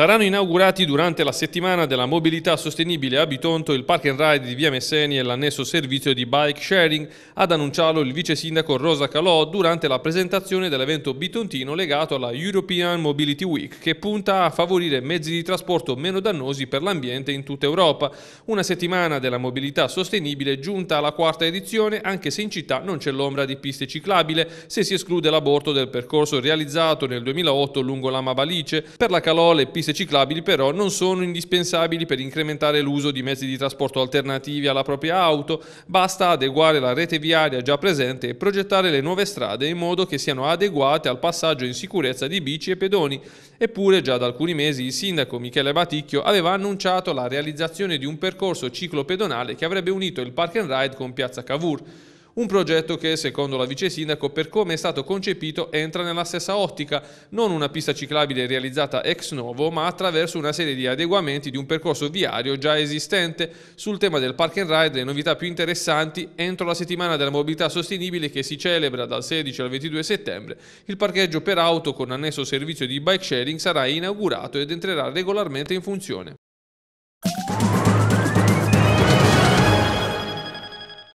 Saranno inaugurati durante la settimana della mobilità sostenibile a Bitonto il park and ride di Via Messeni e l'annesso servizio di bike sharing, ad annunciarlo il vice sindaco Rosa Calò durante la presentazione dell'evento bitontino legato alla European Mobility Week che punta a favorire mezzi di trasporto meno dannosi per l'ambiente in tutta Europa. Una settimana della mobilità sostenibile giunta alla quarta edizione anche se in città non c'è l'ombra di piste ciclabile se si esclude l'aborto del percorso realizzato nel 2008 lungo la Mabalice. Per la Calò le piste piste ciclabili però non sono indispensabili per incrementare l'uso di mezzi di trasporto alternativi alla propria auto, basta adeguare la rete viaria già presente e progettare le nuove strade in modo che siano adeguate al passaggio in sicurezza di bici e pedoni. Eppure già da alcuni mesi il sindaco Michele Baticchio aveva annunciato la realizzazione di un percorso ciclopedonale che avrebbe unito il park and ride con Piazza Cavour. Un progetto che, secondo la vice sindaco, per come è stato concepito entra nella stessa ottica, non una pista ciclabile realizzata ex novo, ma attraverso una serie di adeguamenti di un percorso viario già esistente. Sul tema del park and ride, le novità più interessanti, entro la settimana della mobilità sostenibile che si celebra dal 16 al 22 settembre, il parcheggio per auto con annesso servizio di bike sharing sarà inaugurato ed entrerà regolarmente in funzione.